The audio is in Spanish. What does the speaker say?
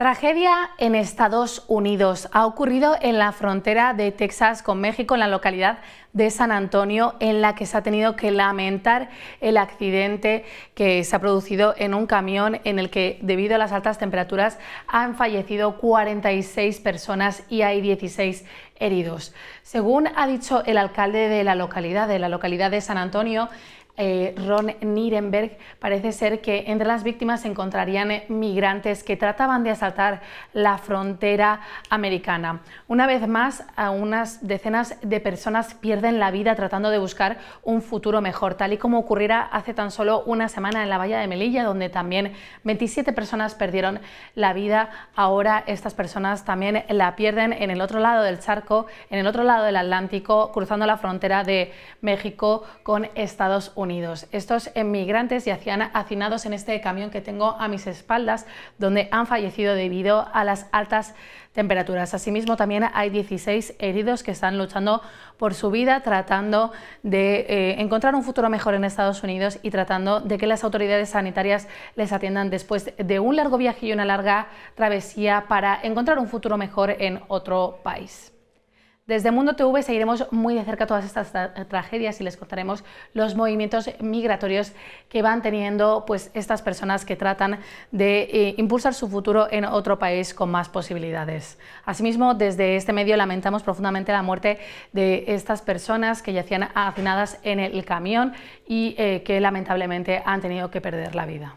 Tragedia en Estados Unidos. Ha ocurrido en la frontera de Texas con México, en la localidad de San Antonio, en la que se ha tenido que lamentar el accidente que se ha producido en un camión en el que, debido a las altas temperaturas, han fallecido 46 personas y hay 16 heridos. Según ha dicho el alcalde de la localidad, de la localidad de San Antonio, eh, Ron Nirenberg, parece ser que entre las víctimas se encontrarían migrantes que trataban de asaltar la frontera americana. Una vez más, unas decenas de personas pierden la vida tratando de buscar un futuro mejor, tal y como ocurriera hace tan solo una semana en la valla de Melilla, donde también 27 personas perdieron la vida. Ahora estas personas también la pierden en el otro lado del charco, en el otro lado del Atlántico, cruzando la frontera de México con Estados Unidos. Estos emigrantes yacían hacinados en este camión que tengo a mis espaldas, donde han fallecido debido a las altas temperaturas. Asimismo, también hay 16 heridos que están luchando por su vida, tratando de eh, encontrar un futuro mejor en Estados Unidos y tratando de que las autoridades sanitarias les atiendan después de un largo viaje y una larga travesía para encontrar un futuro mejor en otro país. Desde Mundo TV seguiremos muy de cerca todas estas tragedias y les contaremos los movimientos migratorios que van teniendo pues, estas personas que tratan de eh, impulsar su futuro en otro país con más posibilidades. Asimismo, desde este medio lamentamos profundamente la muerte de estas personas que yacían hacinadas en el camión y eh, que lamentablemente han tenido que perder la vida.